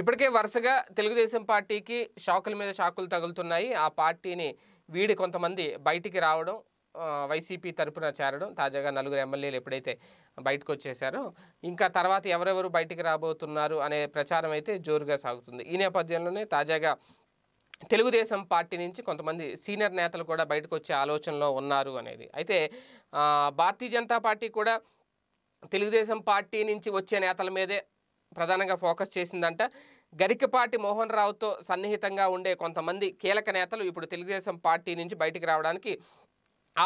ఇప్పటికే వరుసగా తెలుగుదేశం పార్టీకి షాకుల మీద షాకులు తగులుతున్నాయి ఆ పార్టీని వీడి కొంతమంది బయటికి రావడం వైసీపీ తరఫున చేరడం తాజాగా నలుగురు ఎమ్మెల్యేలు ఎప్పుడైతే బయటకు వచ్చేసారో ఇంకా తర్వాత ఎవరెవరు బయటికి రాబోతున్నారు అనే ప్రచారం అయితే జోరుగా సాగుతుంది ఈ నేపథ్యంలోనే తాజాగా తెలుగుదేశం పార్టీ నుంచి కొంతమంది సీనియర్ నేతలు కూడా బయటకు వచ్చే ఆలోచనలో ఉన్నారు అనేది అయితే భారతీయ జనతా పార్టీ కూడా తెలుగుదేశం పార్టీ నుంచి వచ్చే నేతల మీదే ప్రధానంగా ఫోకస్ చేసిందంట గరికపాటి మోహన్ రావుతో సన్నిహితంగా ఉండే కొంతమంది కీలక నేతలు ఇప్పుడు తెలుగుదేశం పార్టీ నుంచి బయటికి రావడానికి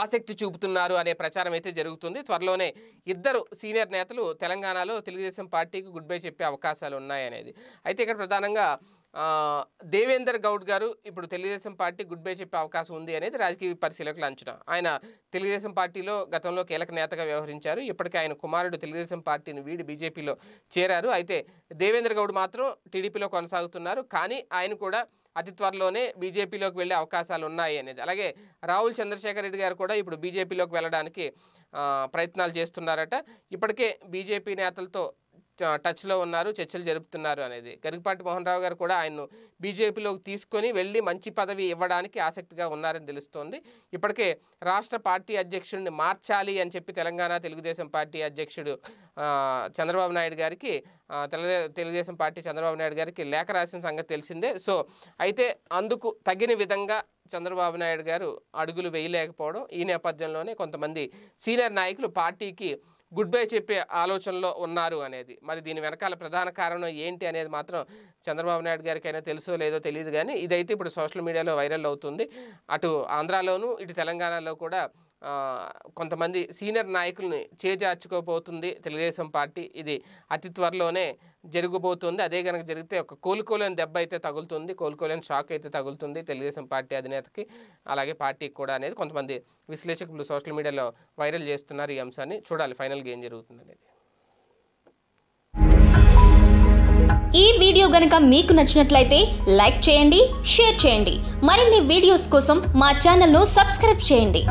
ఆసక్తి చూపుతున్నారు అనే ప్రచారం అయితే జరుగుతుంది త్వరలోనే ఇద్దరు సీనియర్ నేతలు తెలంగాణలో తెలుగుదేశం పార్టీకి గుడ్ బై చెప్పే అవకాశాలు ఉన్నాయనేది అయితే ఇక్కడ ప్రధానంగా దేవేందర్ గౌడ్ గారు ఇప్పుడు తెలుగుదేశం పార్టీ గుడ్ బై చెప్పే అవకాశం ఉంది అనేది రాజకీయ పరిశీలకులు అంచనా ఆయన తెలుగుదేశం పార్టీలో గతంలో కీలక నేతగా వ్యవహరించారు ఇప్పటికే ఆయన కుమారుడు తెలుగుదేశం పార్టీని వీడి బీజేపీలో చేరారు అయితే దేవేంద్ర గౌడ్ మాత్రం టీడీపీలో కొనసాగుతున్నారు కానీ ఆయన కూడా అతి త్వరలోనే బీజేపీలోకి వెళ్ళే అవకాశాలు ఉన్నాయి అనేది అలాగే రాహుల్ చంద్రశేఖర్ రెడ్డి గారు కూడా ఇప్పుడు బీజేపీలోకి వెళ్ళడానికి ప్రయత్నాలు చేస్తున్నారట ఇప్పటికే బీజేపీ నేతలతో టచ్లో ఉన్నారు చర్చలు జరుపుతున్నారు అనేది గరికపాటి మోహన్ రావు గారు కూడా ఆయన్ను బీజేపీలోకి తీసుకొని వెళ్ళి మంచి పదవి ఇవ్వడానికి ఆసక్తిగా ఉన్నారని తెలుస్తోంది ఇప్పటికే రాష్ట్ర పార్టీ అధ్యక్షుడిని మార్చాలి అని చెప్పి తెలంగాణ తెలుగుదేశం పార్టీ అధ్యక్షుడు చంద్రబాబు నాయుడు గారికి తెలుగుదేశం పార్టీ చంద్రబాబు నాయుడు గారికి లేఖ రాసిన సంగతి తెలిసిందే సో అయితే అందుకు తగిన విధంగా చంద్రబాబు నాయుడు గారు అడుగులు వేయలేకపోవడం ఈ నేపథ్యంలోనే కొంతమంది సీనియర్ నాయకులు పార్టీకి గుడ్ బై చెప్పే ఆలోచనలో ఉన్నారు అనేది మరి దీని వెనకాల ప్రధాన కారణం ఏంటి అనేది మాత్రం చంద్రబాబు నాయుడు గారికైనా తెలుసో లేదో తెలియదు కానీ ఇదైతే ఇప్పుడు సోషల్ మీడియాలో వైరల్ అవుతుంది అటు ఆంధ్రాలోను ఇటు తెలంగాణలో కూడా కొంతమంది సీనియర్ నాయకుల్ని చేజార్చుకోబోతుంది తెలుగుదేశం పార్టీ ఇది అతి త్వరలోనే జరగబోతుంది అదే కనుక జరిగితే ఒక కోలుకోలేని దెబ్బ అయితే తగులుతుంది కోలుకోలేని షాక్ అయితే తగులుతుంది తెలుగుదేశం పార్టీ అధినేతకి అలాగే పార్టీకి కూడా అనేది కొంతమంది విశ్లేషకులు సోషల్ మీడియాలో వైరల్ చేస్తున్నారు ఈ అంశాన్ని చూడాలి ఫైనల్గా ఏం జరుగుతుంది అనేది ఈ వీడియో గనక మీకు నచ్చినట్లయితే లైక్ చేయండి షేర్ చేయండి మరిన్ని వీడియోస్ కోసం మా ఛానల్ను సబ్స్క్రైబ్ చేయండి